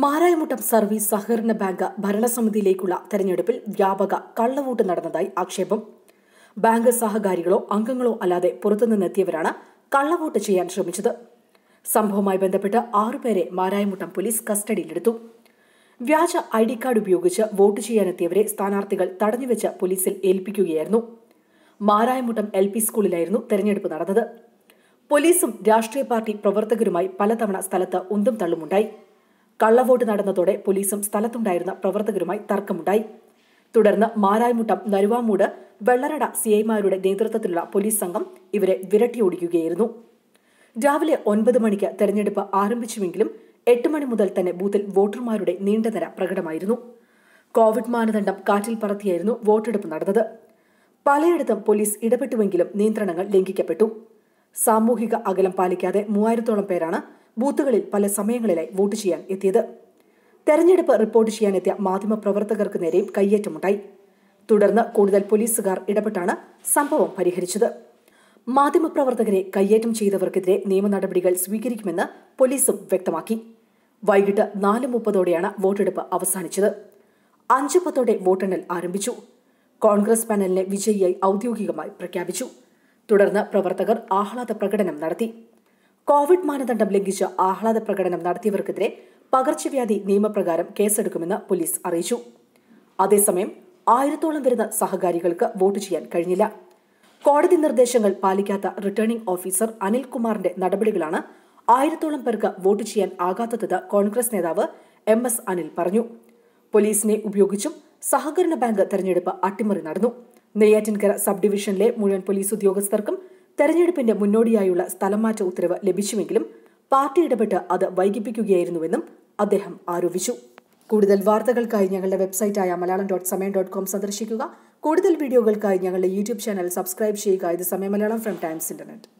Marayamuttam service സഹകരണ bank ഭരണസമിതിയിലേക്കുള്ള തെരഞ്ഞെടുപ്പിൽ വ്യാപക കള്ളവോട്ട് നടന്നതായി ആക്ഷേപം ബാങ്ക് സഹകാരികളോ അംഗങ്ങളോ അല്ലാതെ പുറത്തുനിന്നെത്തിയവരാണ് കള്ളവോട്ട് ചെയ്യാൻ ശ്രമിച്ചത് സംഭവവുമായി ബന്ധപ്പെട്ട് ആറുപേരെ മാരായമുട്ടം പോലീസ് കസ്റ്റഡിയിലെടുത്തു വ്യാജ ഐ ഡി കാർഡ് ഉപയോഗിച്ച് വോട്ട് ചെയ്യാനെത്തിയവരെ സ്ഥാനാർത്ഥികൾ തടഞ്ഞുവെച്ച് പോലീസിൽ ഏൽപ്പിക്കുകയായിരുന്നു മാരായമുട്ടം എൽ പി സ്കൂളിലായിരുന്നു തെരഞ്ഞെടുപ്പ് നടന്നത് പോലീസും രാഷ്ട്രീയ പാർട്ടി പ്രവർത്തകരുമായി പലതവണ സ്ഥലത്ത് ഉന്തും തള്ളുമുണ്ടായി കള്ളവോട്ട് നടന്നതോടെ പോലീസും സ്ഥലത്തുണ്ടായിരുന്ന പ്രവർത്തകരുമായി തർക്കമുണ്ടായി തുടർന്ന് മാരായ്മുട്ടം നരുവാമൂട് വെള്ളരട സിഐമാരുടെ നേതൃത്വത്തിലുള്ള പോലീസ് സംഘം ഇവരെ വിരട്ടിയോടിക്കുകയായിരുന്നു രാവിലെ ഒൻപത് മണിക്ക് തെരഞ്ഞെടുപ്പ് ആരംഭിച്ചുവെങ്കിലും എട്ട് മണി മുതൽ തന്നെ ബൂത്തിൽ വോട്ടർമാരുടെ നീണ്ടനിര പ്രകടമായിരുന്നു കോവിഡ് മാനദണ്ഡം കാറ്റിൽ പറത്തിയായിരുന്നു വോട്ടെടുപ്പ് നടന്നത് പലയിടത്തും പോലീസ് ഇടപെട്ടുവെങ്കിലും നിയന്ത്രണങ്ങൾ ലംഘിക്കപ്പെട്ടു സാമൂഹിക അകലം പാലിക്കാതെ മൂവായിരത്തോളം പേരാണ് ബൂത്തുകളിൽ പല സമയങ്ങളിലായി വോട്ട് ചെയ്യാൻ എത്തിയത് തെരഞ്ഞെടുപ്പ് റിപ്പോർട്ട് ചെയ്യാനെത്തിയ മാധ്യമപ്രവർത്തകർക്ക് നേരെയും കയ്യേറ്റമുണ്ടായി തുടർന്ന് കൂടുതൽ പോലീസുകാർ ഇടപെട്ടാണ് സംഭവം പരിഹരിച്ചത് മാധ്യമപ്രവർത്തകരെ കയ്യേറ്റം ചെയ്തവർക്കെതിരെ നിയമ നടപടികൾ സ്വീകരിക്കുമെന്ന് പോലീസും വ്യക്തമാക്കി വൈകിട്ട് നാല് മുപ്പതോടെയാണ് വോട്ടെടുപ്പ് അവസാനിച്ചത് അഞ്ചു പത്തോടെ വോട്ടെണ്ണൽ ആരംഭിച്ചു കോൺഗ്രസ് പാനലിനെ വിജയിയായി ഔദ്യോഗികമായി പ്രഖ്യാപിച്ചു തുടർന്ന് പ്രവർത്തകർ ആഹ്ലാദ പ്രകടനം നടത്തി കോവിഡ് മാനദണ്ഡം ലംഘിച്ച് ആഹ്ലാദ പ്രകടനം നടത്തിയവർക്കെതിരെ പകർച്ചവ്യാധി നിയമപ്രകാരം കേസെടുക്കുമെന്ന് പോലീസ് അറിയിച്ചു അതേസമയം ആയിരത്തോളം വരുന്ന സഹകാരികൾക്ക് വോട്ട് ചെയ്യാൻ കഴിഞ്ഞില്ല കോടതി നിർദ്ദേശങ്ങൾ പാലിക്കാത്ത റിട്ടേണിംഗ് ഓഫീസർ അനിൽകുമാറിന്റെ നടപടികളാണ് ആയിരത്തോളം പേർക്ക് വോട്ട് ചെയ്യാൻ ആകാത്തതെന്ന് കോൺഗ്രസ് നേതാവ് എം എസ് അനിൽ പറഞ്ഞു പോലീസിനെ ഉപയോഗിച്ചും സഹകരണ ബാങ്ക് തെരഞ്ഞെടുപ്പ് അട്ടിമറി നടന്നു നെയ്യാറ്റിൻകര സബ് ഡിവിഷനിലെ മുഴുവൻ പോലീസ് ഉദ്യോഗസ്ഥർക്കും തെരഞ്ഞെടുപ്പിന്റെ മുന്നോടിയായുള്ള സ്ഥലംമാറ്റ ഉത്തരവ് ലഭിച്ചുവെങ്കിലും പാർട്ടി ഇടപെട്ട് അത് വൈകിപ്പിക്കുകയായിരുന്നുവെന്നും അദ്ദേഹം ആരോപിച്ചു കൂടുതൽ വാർത്തകൾക്കായി ഞങ്ങളുടെ വെബ്സൈറ്റായ Malayalam dot Samayam dot com സന്ദർശിക്കുക കൂടുതൽ വീഡിയോകൾക്കായി ഞങ്ങളുടെ യൂട്യൂബ് ചാനൽ സബ്സ്ക്രൈബ് ചെയ്യുക ഇത് സമയം മലയാളം ഫ്രം ടൈംസ് ഇന്റർനെറ്റ്